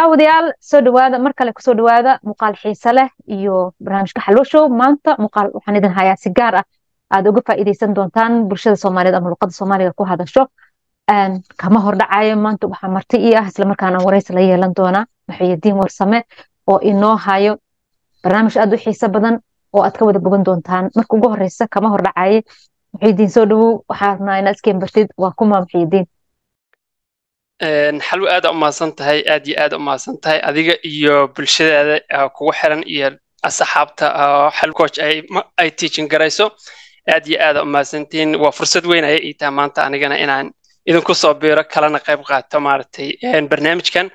daawadayaal soo dhawaada mar kale kusoo dhawaada muuqaal xiise leh iyo barnaamijka xalooshow maanta muuqaal waxaan idin hayaa si gaar ah aad uga faa'iidaysan doontaan bulshada soomaaliyeed ama luqada soomaaliga ku hadasho kama hordhacayo maanta waxaa marti ii ah islamarkaana waraysi la yeelan doonaa maxiyadiin warsame oo inoo hayo barnaamij aad u xiise badan oo aad ka wada bogan doontaan marka ugu horeysa kama hordhacaye maxiyadiin soo dhawow waxaa rabnaa inaad iskeen bartid waa kuma maxiyadiin xalwi aad a tahay aad iyo aad umahadsan tahay adiga iyo bulshadaada ah, kugu xiran iyo asxaabta ah, xalcoach ay tiijin garayso aad iyo aad a waa fursad weyn ayay ii maanta anigana inaan idinku soo biiro kalana qayb qaato maaragtay barnaamijkan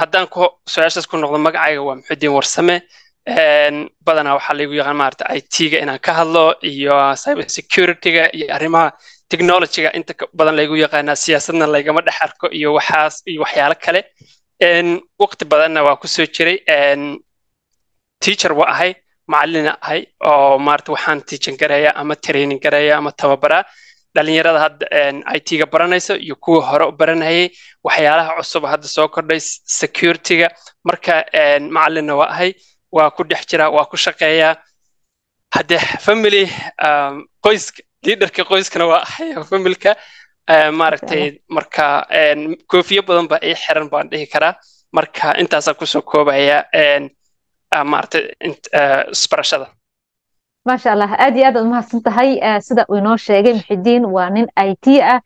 haddaan su-aashaas ku noqdo magacayga waa muxudiin warsame badanaa waxaa laygu yaqaan maarata i ga inaan ka hadlo iyo cyber security-ga iyo arrimaha technologyga inta badan laygu yaqaanaa siyaasadna laygama dhex arko iyo waxaas iyo waxyaalo kale waqti badanna waa kusoo jiray teacher waa ahay macalina ahay oo maarata waxaan tiijin garaya ama training garaya ama tababaraa dhalinyarada hadda i t baranayso iyo kuwa hore u baranayay waxyaalaha cusub hadda soo kordhay securityga marka macalinna waa ahay waa ku dhex jira waa ku shaqeeyaa haddee family um, qoyska liidarka qoyskana waa axaya familka eh, maaragtay marka eh, koofiyo badan ba ii xiran baan dhihi karaa marka intaasaan kusoo koobaya eh, ah, maaragtay isbarashada maasha allah aad iyo aad aad umahadsan tahay sida uu inoo sheegay muxidiin waa nin i t ah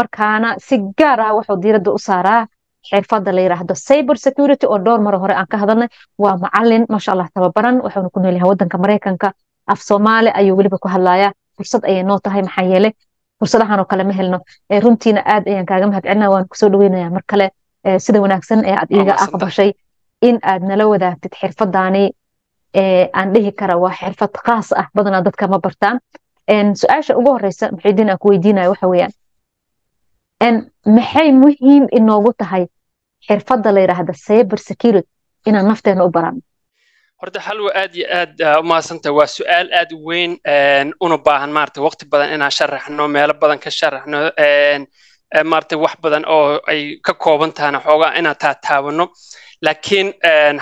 markaana si gaar ah wuxuu diiradda u saaraa xirfada la yiraahdo cyber security oo dhowr mara hore aan ka hadalnay waa macalin maasha allah tababaran wuxuuna ku nool yahay waddanka maraykanka af soomaali ayuu weliba ku hadlayaa fursad ayay noo tahay maxaa yeele fursadahan oo kale ma helno eh, runtiina aad ayaan kaaga mahad waan kusoo dhaweynaya mar kale eh, sida wanaagsan ee aad iiga aqbashay in aad nala wadaagtid xirfadaani eh, aan dhihi kara waa xirfad khaas ah badanaa dadka ma bartaan su-aasha ugu horeysa muxidiin aan ku weydiinaya waxa weeyaan maxay muhiim inoogu tahay xirfada la yidhaahda cyber security inaan nafteena u barano horta halwa aad iyo aad ah, umahadsanta waa su-aal aad u weyn una baahan maarata waqti badan inaan sharaxno meelo badan ka sharaxno eh, maarata wax badan oo ay ka kooban tahana xoogaa inaan taataabano laakiin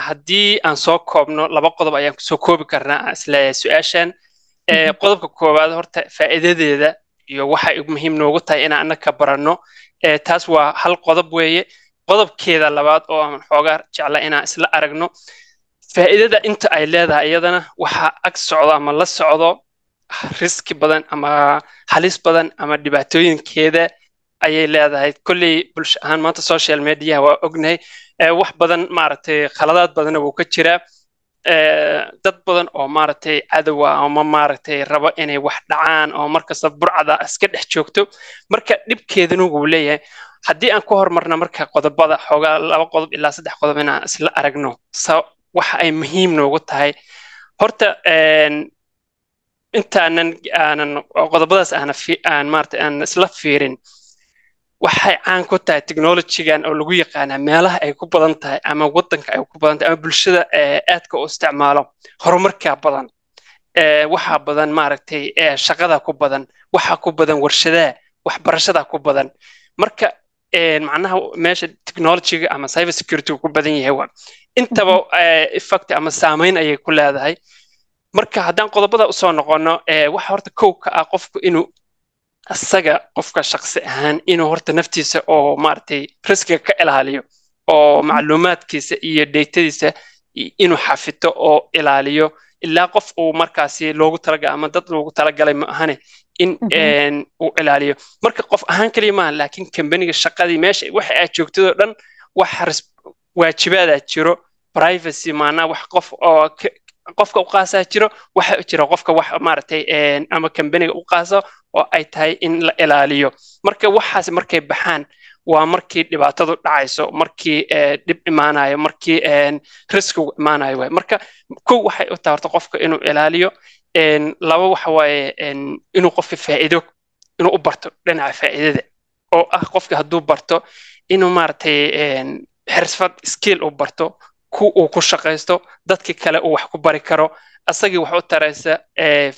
haddii aan soo koobno laba qodob ayaan kusoo koobi karnaa isleeyahay su-aashan eh, mhm. qodobka koowaad horta faa'iidadeeda iyo waxay muhiim noogu tahay inaan annaka baranno eh, taas waa hal qodob weeye qodobkeeda labaad oo aan xoogaa jecla inaan isla aragno faa'iidada inta ay leedahay iyadana waxaa ag socdo ama la socdo riski badan ama halis badan ama dhibaatooyinkeeda ayay leedahay kolley bulsho ahaan maanta social mediaha waa ognahay wax badan maaragtay khaladaad badana wuu ka jiraa dad badan oo maaragtay cadowa ah ama maaragtay rabo inay wax dhacaan oo markasta burcada iska dhex joogto marka dhibkeedana wuu leeyahay haddii aan ku hormarna marka qodobada xoogaa laba qodob ilaa saddex qodob inaan isla aragno waxa ay muhiim noogu tahay horta intaanan aanan qodobadaas aanaan maarata aanan isla fiirin waxay caan ku tahay technologigan oo lagu yaqaanaa meelaha ay ku badan tahay ama wadanka ay ku badan tahay ama bulshada aadka u isticmaalo horumarkaa badan waxaa badan maaragtay shaqada ku badan waxaa ku badan warshadaha waxbarashada ku badan marka macnaha meesha technologiga ama cyber security ku badan yahay intaba effect eh, ama saameyn ayay ku leedahay marka haddaan qodobada usoo noqono eh, waxa horta kow ka ah qofku inuu isaga qofka shaksi ahaan inuu horta naftiisa oo maaragtay riskiga ka ilaaliyo oo macluumaadkiisa iyo dheytadiisa inuu xafito oo ilaaliyo ilaa qof uu markaasi loogu talagalay ama dad loogu talagalay ma ahane in mhm. uu ilaaliyo marka qof ahaan kaliya maaha laakiin kambaniga shaqadii meesha waxa aad joogtadoo dhan wax waajibaada jiro privacy maanaa wax qof oo qofka u qaasaa jiro waxa jira qofka wax maaragtay ama kambaniga u qaaso oo ay tahay in la ilaaliyo marka waxaas markay baxaan waa markii dhibaatadu dhacayso markii dhib imaanayo markii riskigu imaanayo waay marka kow waxay u tahay qofka inuu ilaaliyo laba waxa waaye inuu qofka faa'iido inuu u barto dhinaca faa'iidada oo ah qofka hadduu barto inuu maaragtay xirfad skill u barto ku uu ku shaqaysto dadka kale uu wax ku bari karo asagii wax u taraysa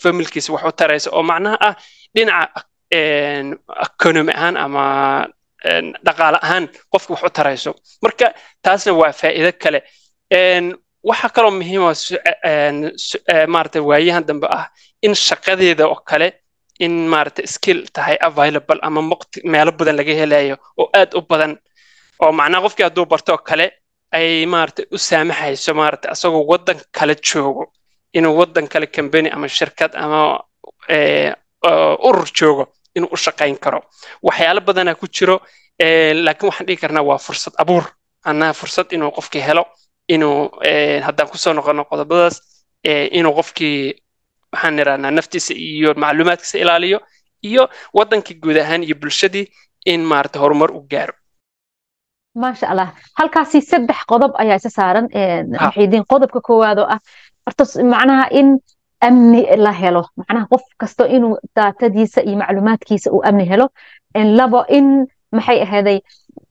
familkiisa wax u taraysa oo macnaha ah dhinaca economy ahaan ama dhaqaale ahaan qofki wax u tarayso marka taasna waa faa'iido kale waxa kaloo muhiima ah e, maarata waayahan dambe ah in shaqadeeda oo kale in maarata skill tahay available ama meelo badan laga helayo oo aad u badan oo macnaha qofkii hadduu barto oo kale ay maarata u saamaxayso maarata asagoo waddan kale joogo inuu waddan kale kambani ama shirkad ama eh, uh, urur joogo inuu u shaqayn karo waxyaalo badanaa ku jiro eh, laakiin waxaan dhigi karnaa waa fursad abuur anaa fursad inuu qofkii helo inuu eh, haddaan kusoo noqono qodobadaas inuu qofkii maxaan iranaa naftiisa iyo macluumaadkiisa ilaaliyo iyo waddankii guud ahaan iyo bulshadii in maarata horumar u gaaro maasha allah halkaasi saddex qodob ayaa isa saaran waxidiin qodobka koowaad oo ah horta macnaha in amni la helo macnaha qof kasto inuu daatadiisa iyo macluumaadkiisa uu amni helo labo in maxay aheeday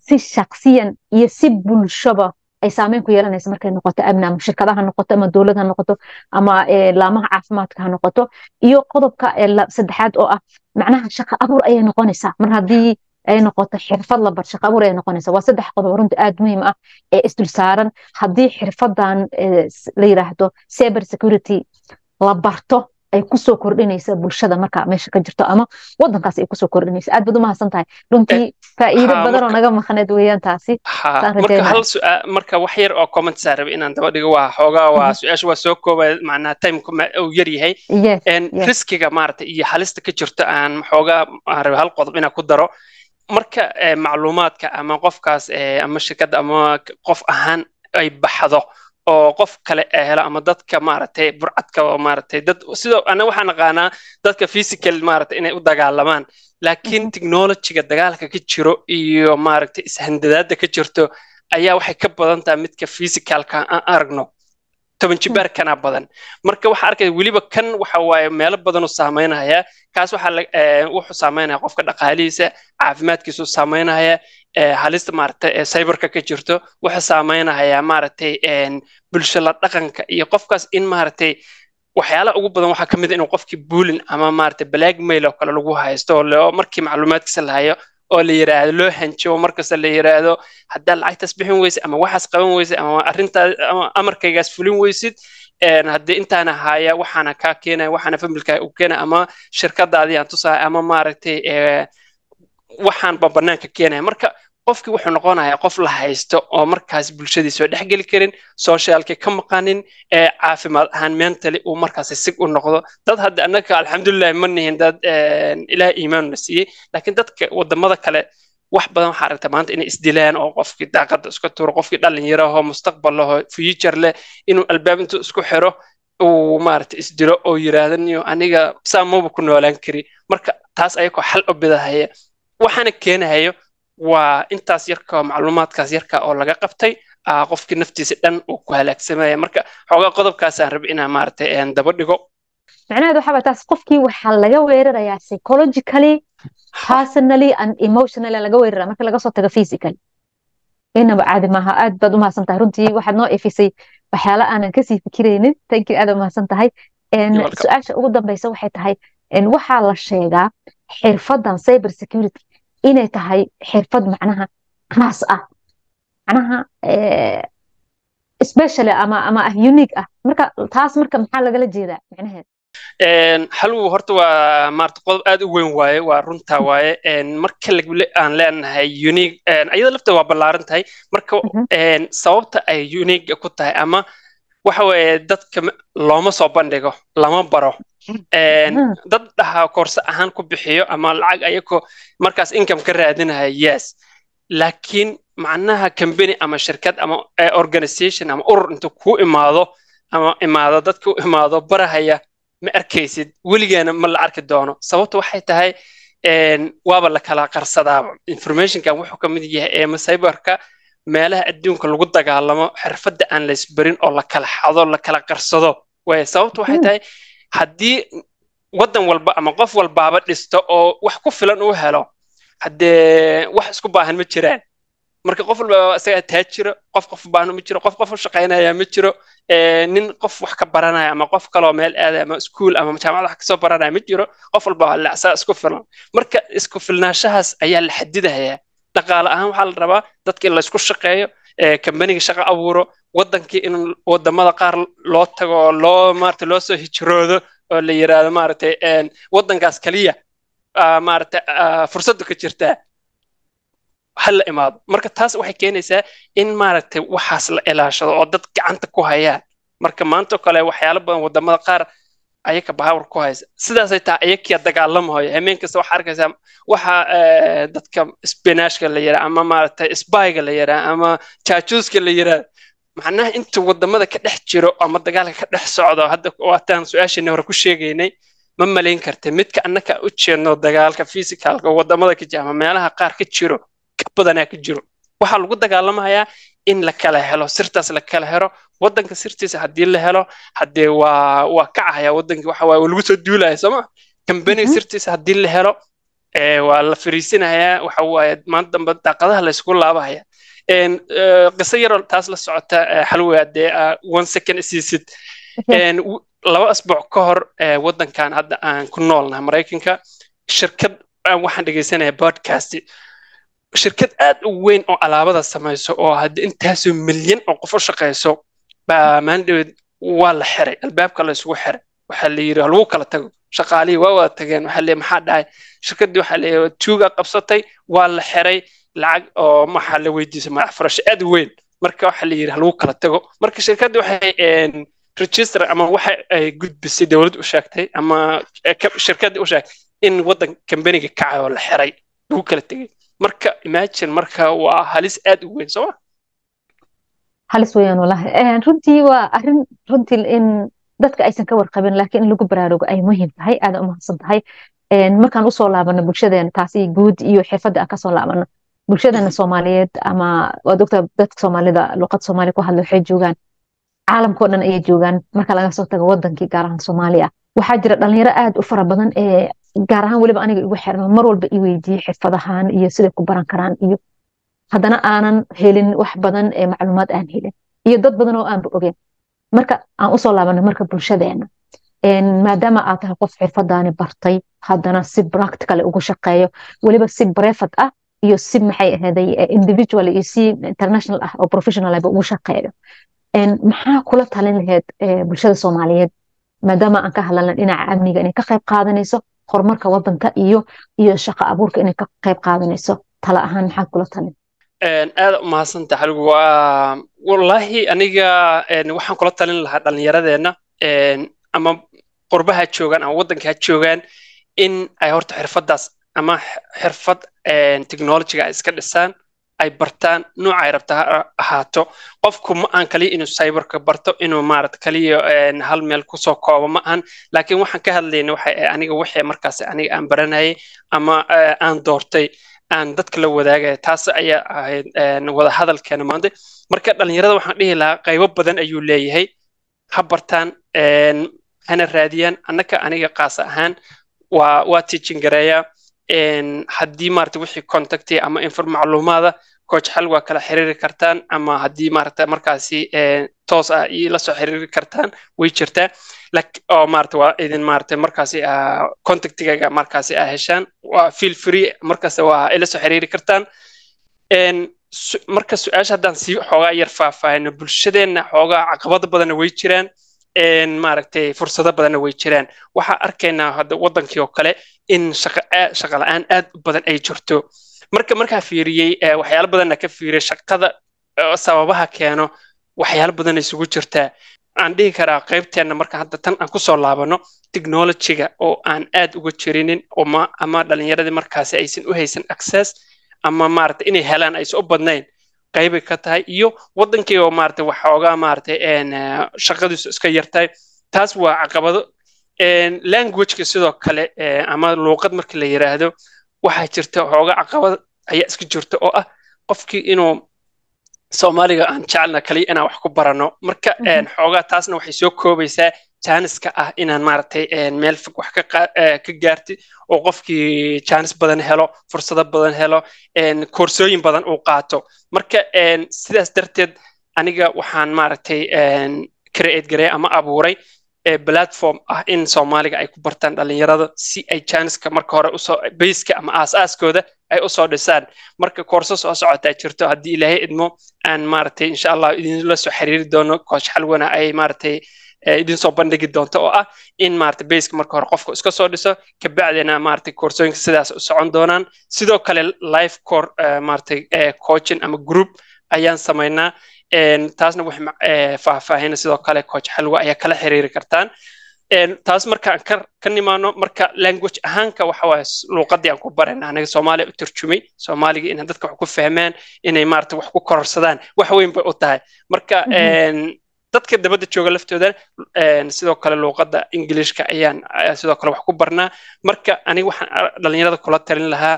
si shaksiyan iyo si bulshoba ay saameyn ku yeelanayso markay noqoto amni ama shirkadaha noqoto ama dowladda ha noqoto ama laamaha caafimaadka ha noqoto iyo qodobka saddexaad oo ah macnaha shaqo abuur ayay noqonaysaa mar haddii ay noqoto xirfad la barshaqo abuur ay noqonaysa waa saddex qodob runta aada muhiim ah ee isdul saaran haddii xirfadan la yiraahdo cyber security la barto ay kusoo kordhinaysa bulshada marka meesha ka jirto ama wadankaas ay kusoo kordhinaysa aad baad u tahay runtii faa'iido badan oo naga maqaneed weeyaan taasi hal su'aal marka wax yar oo comment saa inaan daba dhigo waa xoogaa waa su-aasha waa soo koobay macnaha timeka uu yar riskiga maarata iyo halista ka jirto aan xoogaa aan hal qodob inaan ku daro marka eh, macluumaadka ama qofkaas eh, ama shirkadda ama qof ahaan ay baxdo oo qof kale eh, helo ama dadka maaragtay burcadka maaragtay dad sidoo ana waxaan aqaanaa dadka physical maaragtay inay u dagaalamaan laakiin mhm. technologiga dagaalka ka jiro iyo maaragtay ishandadaada ka jirto ayaa waxay ka badan tahay midka physicalka aan aragno toban jibaar hmm. kana badan marka waxa arkay weliba kan waxa waaye meelo badanuu saameynaya kaas eh, wuxuu saameynaya qofka dhaqaalihiisa caafimaadkiisu saameynaya eh, halista maaragtay ee eh, cyberka ka jirto wuxuu saameynaya maaragtay bulsho dhaqanka iyo qofkaas in maaragtay waxyaalaha ugu badan waxaa ka mid a ah inuu qofkii buulin ama maaragtay blackmail oo kale lagu haysto markii macluumaadkiisa la hayo oo la yiraahdo loo hanjibo markasta la yiraahdo haddaa lacagtaas bixin weysid ama waxaas qaban weysid ama arintaas amarkaygaas fulin weysid haddii intaana haya waxaana kaa keenaya waxaana familkaa u keenaya ama shirkadaadii aan tusaya ama maaragtay waxaan baan banaanka keenaya marka qofkii wuxuu noqonayaa qof la haysto oo markaas bulshadii soo dhexgeli karin soshaalka ka maqanin ee caafimaad ahaan mentally uu markaas sig u noqdo dad hadda annaga alxamdulilahi ma nihin dad ilaah iimaanuna siiyey laakiin dadka wadamada kale wax badan waxaa aragta maanta inay isdilaan oo qofkii daaqada iska tuuro qofkii dhalinyarahoo mustaqbal ahoo leh inuu albaab intuu isku xiro uu maarata isdilo oo yiraahda niyo aniga saamaba ku noolaan kari marka taas ayakoo xal obidahaya waxaana keenahayo waa intaas yarka macluumaadkaas yarka oo laga qabtay ah, qofkii naftiisa dhan uu ku halaagsamaya marka xoogaa qodobkaasaan rab inaa maaragtay daba dhigo macnaheed waxaaba taas qofkii waxaa laga weerarayaa psychologically personally and emotionally laga weerara marka laga soo tago physically inaba caadi maaha aad baad u tahay runtii waxaad noo ifisay waxyaala aanan kasii fikiraynin tankin aad mahadsan tahay su-aasha ugu dambeysa waxay tahay waxaa la sheegaa xirfadan cyber security inay tahay xirfad macnaha khaas ah macnaha eh, specially ama ama ah unique ah marka taas marka maxaa lagala jeedaa macnaheed haluu horta waa maarta qodob aad u weyn waaye waa runta mm-hmm. waaye marka aan leenahay unique ayada lafteeda waa ballaaran tahay marka mm-hmm. sababta ay unique ku tahay ama waxa weeye dadka looma soo bandhigo lama baro hmm. dad dhahaa koorse ahaan ku bixiyo ama lacag ayako markaas income ka raadinaya yes laakiin macnaha company ama shirkad ama eh, organization ama urur intu kuu imaado ama imaado dadka u imaado barahaya ma arkaysid weligeena ma la arki doono sababta waxay tahay waaba la kala qarsadaaba informationkan wuxuu ka mid yahay ee eh, cyberka meelaha adduunka lagu dagaalamo xirfadda aan la isbarin oo la kala xado la kala qarsado waay sababtu waxay hmm. tahay haddii waddan walba ama qof walbaaba dhisto oo wax ku filan uu helo haddee wax isku baahan ma jiraan marka qof walbaaba isagaa taajiro qof qof baahan ma jiro qof qof u shaqaynaya ma jiro nin qof wax ka baranaya ama qof kaloo meel aadaya ama iskuul ama jaamacad wax kasoo baranaya ma jiro qof walbaa lacsaa isku filan marka isku filnaashahaas ayaa la xadidayaa dhaqaale ahaan waxaa la rabaa dadka in laysku shaqeeyo kambaniga shaqo abuuro waddankii in waddamada qaar loo tago oo loo maarata loo soo hijroodo oo la yiraahdo maaragtay waddankaas keliya maarata fursaddu ka jirtaa la imaado marka taas waxay keenaysaa in maaragtay waxaas la ilaashado oo dad gacanta ku hayaan marka maanta o kale waxyaalo badan waddamada qaar ayaka baawar ku haysa sidaasay taa ayakia dagaalamahayo habeen kasta waxaa arkaysaa waxa eh, dadka sbinashka la yiraa ama maaragtay sbyga la yiraa ama jaajuuska la yiraa macnaha inta wadamada ka dhex jiro ama dagaalka ka dhex socdo hadda waataan su-aashiina hore ku sheegaynay ma malayn karta midka annaka u jeedno dagaalka fisicalka wadamada ka ama meelaha qaar ka jiro ka badanaa ka jiro waxaa lagu dagaalamahayaa in la kala helo sirtaas lakala helo wadanka sirtiisa haddii la helo hadee waa waa kacahaya wadanki waxa waa lagu soo duulaya soma kambaniga mm-hmm. sirtiisa haddii la helo waa la fariisinayaa waxa waaye maanta dambe daaqadaha laysku laabahaya qiso yaroo taas la socota xalwe hadee ah, one second isiisid mm-hmm. laba asbuuc ka hor wadankan hadda aan ku noolnahay maraykanka shirkad waxaan dhegeysanaya podcast shirkad aad u weyn oo alaabada samayso oo haddii intaasoo milyan oo qof u shaqayso baa maandhaweed waa la xiray albaabka la isugu xiray waxaa la yidhi lagu kala tago shaqaalihii waa wada tageen waxaa leeyahay maxaa dhahay shirkaddii waxaa leeyahay tuuga qabsatay waa la xiray lacag oo maxaa la weydiisay madax furasho aad weyn marka waxaa la yidhi halagu kala tago marka shirkaddii waxay register ama waxa ay gudbisay dowladda u sheegtay ama eh, shirkaddii u sheegtay in waddan kambaniga kacay oo la xiray lagu kala tegay marka imagine marka waa halis aad u weyn sooma halis weyaan walahi eh, runtii waa arin runtii in dadka aysan ka warqabin laakiin in lagu baraarugo ay muhiim tahay aada umahadsan tahay eh, markaan usoo laabano bulshadeena taasi guud iyo xirfadda aan kasoo laabano bulshadeena soomaaliyeed ama waad ogtaa dadka soomaalida luqad soomaaliya ku hadla waxay joogaan caalamkao dhan ayay joogaan marka laga soo tago wadankii gaar ahaan soomaaliya waxaa jira dhalinyaro aada u fara badan ee gaar ahaan weliba aniga igu xirma mar walba i weydiiyey xirfadahan iyo siday ku baran karaan iyo haddana aanan helin wax badan ee macluumaad aan helin iyo dad badan oo aanba ogeyn marka aan usoo laabanay marka bulshadeena maadaama aad tahay qof xirfadaani bartay haddana si practical ugu shaqeeyo weliba si brevet ah iyo si maxay ahday individual iyo si international ah oo professional ah ugu shaqeeyo maxaa kula talin laheyd bulshada soomaaliyeed maadaama aan ka hadlalna dhinaca amniga inay ka qayb qaadanayso horumarka wadanka iyo iyo shaqa abuurka inay ka qayb qaadanayso tala ahaan maxaad kula talin aada u mahadsantaha xaligu wallaahi aniga waxaan kula talin lahaa dhallinyaradeenna ama qurbaha joogaan ama waddankaa joogaan in ay horta xirfaddaas ama xirfad technologiga ay iska dhisaan ay bartaan nuuca ay rabta ahaato qofku ma aan kaliya inuu cyberka barto inuu maarat kaliya eh, hal meel kusoo koobo ma ahan laakiin waxaan ka hadlayna waxa eh, aniga wixii markaas aniga aan baranayay ama eh, aan doortay aan dadka la wadaagaya taas ayaa ahayd wada hadalkeena maanta marka dhalinyarada waxaan dhihi lahaa qaybo badan ayuu leeyahay ha bartaan hana raadiyaan annaka aniga qaas ahaan waa waa tiijin haddii maarata wixii contacti ama infor macluumaada coach hal waa kala xiriiri kartaan ama haddii maarata markaasi toos ah la soo xiriiri kartaan way jirtaa oo maarata waa idin maarata markaasi ah, contactigaga markaasi aa ah heshaan waa feel free markaas waa ila soo xiriiri kartaan marka su-aasha haddaan sii xoogaa yar faahfaahino bulshadeenna xoogaa caqabado badanna way jiraan maaragtay fursado badanna way jiraan waxaa arkaynaa hadda waddankii oo kale in eh, shaqa la-aan aad u badan ay jirto marka markaa fiiriyey eh, waxyaalo badanna ka fiiriyay shaqada eh, sababaha keeno waxyaalo badanna isugu jirtaa aan dhihi karaa qaybteenna marka hadda tan aan kusoo laabano technologyga oo aan aad uga jirinin ama dhalinyaradii markaasi aysan u haysan access ama maarata inay helaan aysan u badnayn qaybay ka tahay iyo wadankii oo maarata waxoogaa maarata shaqadiisu iska yartahay taas waa caqabado languageka sidoo kale eh, ama luuqad marka la yiraahdo waxaa jirta xooga caqabad ayaa iska jirta oo ah qofkii inuu soomaaliga aan jecelna kaliya inaan wax ku barano marka mhm. xoogaa taasna waxay soo koobaysaa jaaniska ah inaan maaragtay meel fog wax ka eh, gaarti oo qofkii jaanis badan helo fursado badan helo koorsooyin badan uu qaato marka sidaas darteed aniga waxaan maaragtay create gareey ama abuuray ee platform ah in soomaaliga ay ku bartaan dhallinyarada si ay janiska marka hore usoo ama aasaaskooda ay usoo dhisaan marka koorso soo socotaa jirto haddii ilaahay idmo aan maaragtay insha allah idinla soo xiriiri doono koosh xalwana ay maaragtay idinsoo bandhigi doonto oo ah in maarata bayska marka hore qofka iska soo dhiso kabacdina maarata koorsooyinka sidaas u socon doonaan sidoo kale life core maarata coaching ama group ayaan samaynaa taasna waxay eh, faahfaahina sidoo kale coach xalwa ayaa kala xiriiri kartaan taas marka markaan ka nimaano marka language ahaanka waxawaaye luuqadii aan ku barayna anaga soomaaliya u turjumay soomaaligii inay dadka wax ku fahmaan inay maarata wax ku kororsadaan wax weyn bay u tahay marka mhm. dadka dabadda jooga laftooda sidoo kale luuqadda ingilishka ayaan sidoo kale wax ku barnaa marka aniga waxaan dhalinyarada kula talin lahaa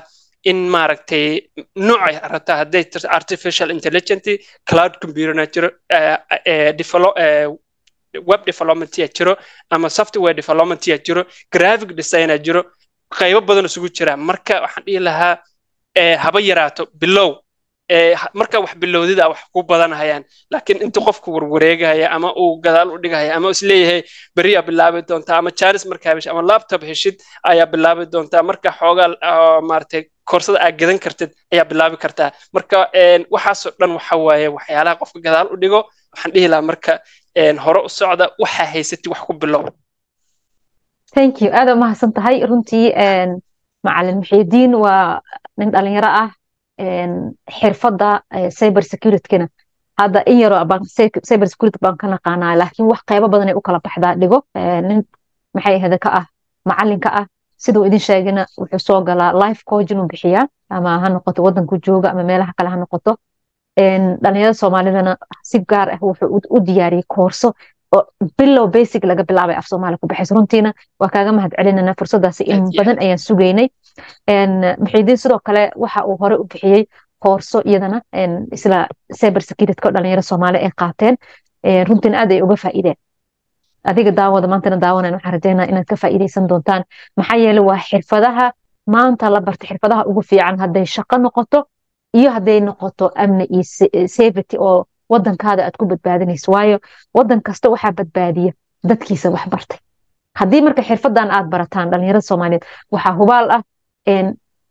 in maaragtay noocay rabtaa hadday tirto artificial intelligence cloud computerna jiro eh, eh, eh, web developmentya jiro ama software developmentya jiro graphic designa jiro qaybo badan isugu jiraa marka waxaan dhihi lahaa haba yaraato bilow Eh, marka wax bilowdida wax ku badanhayaan laakiin intuu qofku warwareegahaya ama uu gadaal u dhigahaya ama isleeyahay beriyaa bilaabi doontaa ama jaaris markaa heshid ama labtob heshid ayaa bilaabi doontaa marka xoogaa ah, maaragtay koorsada aad gadan kartid ayaa bilaabi kartaa marka eh, waxaasoo dhan waxa waaye waxyaalaha qofka gadaal u dhigo waxaan dhihi lahaa marka eh, hore u socda waxaa haysatid wax ku bilow thank you aada u mahadsan tahay runtii macalin muxiidiin waa nin dhalinyaro ah xirfada cyber securitykana hadda in yaroo cyber security baan ka naqaanaa laakiin wax qaybo badanay u kala baxdaa dhigo nin maxay ahada ka ah macalinka ah siduu idin sheegina wuxuu soo galaa life coaching uu bixiyaa ama ha noqoto wadanku jooga ama meelaha kale ha noqoto dhalinyarada soomaalidana si gaar ah wuxuu u diyaariyay koorso bilow basic laga bilaabay af soomaali ku baxayso runtiina waa kaaga mahad celinana fursadaasi in badan ayaan sugaynay muxiidiin sidoo kale waxa uu hore u bixiyey koorso iyadana isla cyber securityka oo soomaali ay qaateen runtiina aad ay uga faa'iideen adiga daawada maantana daawanan waxaan rajaynaa inaad ka faa'iidaysan doontaan maxaa yeele waa xirfadaha maanta la barta xirfadaha ugu fiican hadday shaqo noqoto iyo hadday noqoto amni iyo safety oo wadankaada aad ku badbaadinayso waayo wadan kasta waxaa badbaadiya dadkiisa wax bartay haddii marka xirfadan aad barataan dhalinyarada soomaaliyeed waxaa hubaal ah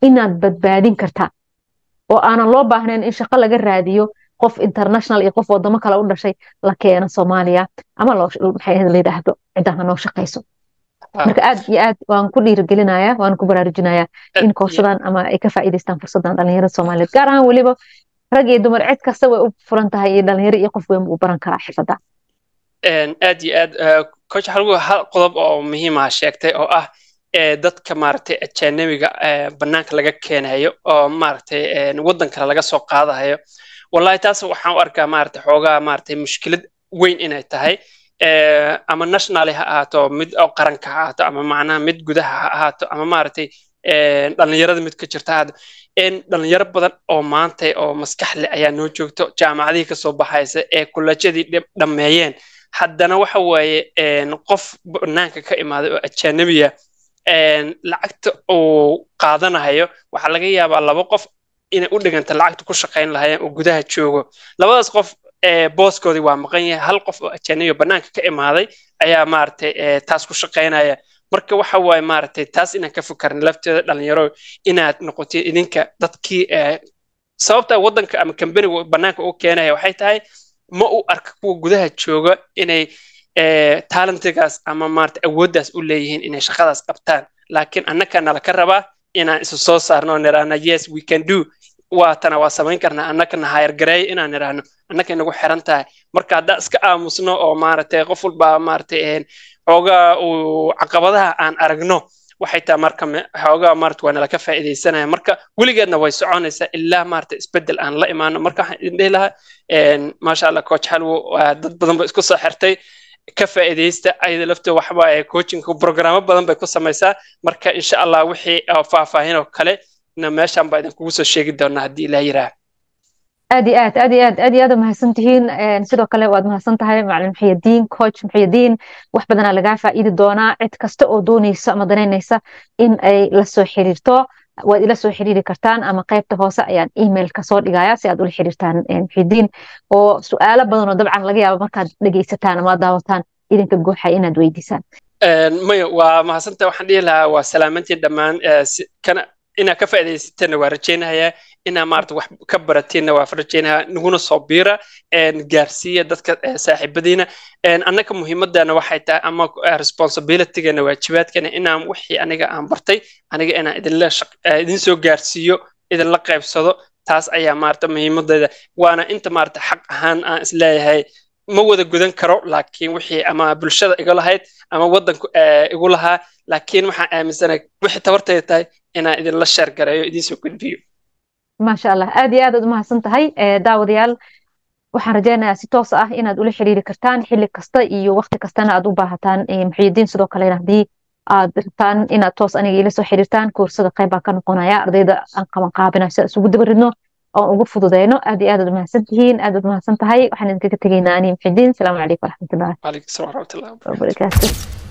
inaad badbaadin kartaa oo aanan loo baahnayn in shaqo laga raadiyo qof international iyo qof wadamo kale u dhashay la keeno soomaaliya ama layidhaahdo cidda hanoo shaqayso ah. marka aad iyo aad waan ku dhiirigelinaya waan ku baraarujinaya in koorsadan ama ay ka faa'iidaystaan fursadan dhalinyarada soomaaliyeed gaar ahaan weliba rag iyo dumar cid kasta way u furan tahay iyo dhalinyaro iyo qof weyn buu baran karaa xirfadda aad iyo aad e, coach xalgu hal qodob oo muhiimaha sheegtay oo ah e, dadka maaragtay ajanabiga e, banaanka laga keenayo oo maaragtay waddan kale laga soo qaadahayo wallahi taas waxaan u arkaa maaragtay xoogaa maaragtay mushkilad weyn inay tahay ama nationali ha ahaato mid qaranka ha ahaato ama macnaha mid gudaha ha ahaato ama maaragtay dhalinyarada mid ka jirta dhallinyaro badan oo maanta oo maskaxle ayaa noo joogto jaamacadihii kasoo baxaysa ee kulajadii dhammeeyeen haddana waxa waaye qof banaanka ka imaaday oo ajaanabiya lacagta uu qaadanahayo waxaa laga yaabaa laba qof inay u dhiganta lacagta ku shaqayn lahayeen oo gudaha joogo labadaas qof booskoodii waa maqan yahay hal qof oo ajaanabiya banaanka ka imaaday ayaa maaragtay taas ku shaqaynaya marka waxa waaye maaragtay taas inaan ka fokarna lafteeda dhalinyaro inaad noqotay idinka dadkii eh, sababta waddanka ama kambaniga bannaanka u keenaya waxay tahay ma u arka kuwa gudaha jooga inay eh, taalentigaas ama maarata awooddaas u leeyihiin inay shaqadaas qabtaan laakiin annaka nala ka rabaa inaan isu soo saarno niraana yes we can do waatana waa samayn karna annakana hayargareeya inaan idhaahno annaka inagu xiran tahay marka haddaa iska aamusno oo maaragtay qof walbaa maaragtay xoogaa uu caqabadaha aan aragno waxay taa marka xoogaa maarata waa nala ka marka weligeedna way soconaysaa ilaa maarata isbeddel aan la imaano marka waxaan idin dhihi lahaa maasha allah coach halwo dad badan ba isku soo xirtay ka faa'iidaysta ayada laftoo waxba coaching programo badan bay ku samaysaa marka insha allah wixii ah, faahfaahin oo kale meeshaan baa idinkugu soo sheegi doonaa haddii ilaa yiraaha aad aad aad aad aad aad mahadsan tihiin sidoo kale waad mahadsan tahay macalin muxyadiin coach muxyadiin wax badanaa lagaa faa'iidi doonaa cid kasta oo doonaysa ama danaynaysa in ay la xiriirto waad ila soo xiriiri kartaan ama qaybta hoose ayaan email kasoo dhigaya si aad ula xiriirtaan muxyadiin oo su-aalo badan oo dabcan laga yaabo markaad dhegaysataan ama daawataan idinka gooxay inaad weydiisaan maya waa mahadsantahay waxaan dhihi lahaa waa salaamantiin dhammaan inaa ka faaidaysateena waa rajeynahayaa inaa maarata wax ka barateena waa rajeynayaa naguna soo biira gaarsiiya dadka saaxiibadiina annaka muhiimadana waxay tahay ama responsibilitigana waajibaadkana inaan wixii aniga aan bartay aniga inaan idin soo gaarsiiyo idinla qaybsado taas ayaa maarata muhiimadeeda waana inta maarata xaq ahaan aan isleeyahay ma wada gudan karo laakiin wixii ama bulshada iga lahayd ama wadanku eh, igu lahaa laakiin waxaan aaminsana wixii tabartayda tahay inaan idinla sheer gareeyo idinsoo gudbiyo maasha allah aad iyo aadaad u mahadsan tahay eh, daawadayaal waxaan rajeynayaa si toos ah inaad ula xiriiri kartaan xilli kasta iyo wakti kastana aad u baahataan eh, muxyidiin sidoo kalena haddii aad rabtaan inaad toos aniga ila soo xiriirtaan koorsada qeybbaa ka noqonaya ardayda aan qaban qaabina si isugu daba ridno oon ugu fududeyno aad iyo aad ad mahadsantihiin aad ad mahadsan tahay waxaan idinkaga tegaynaa ani mxidiin salaamu calaykum waraxmatullahi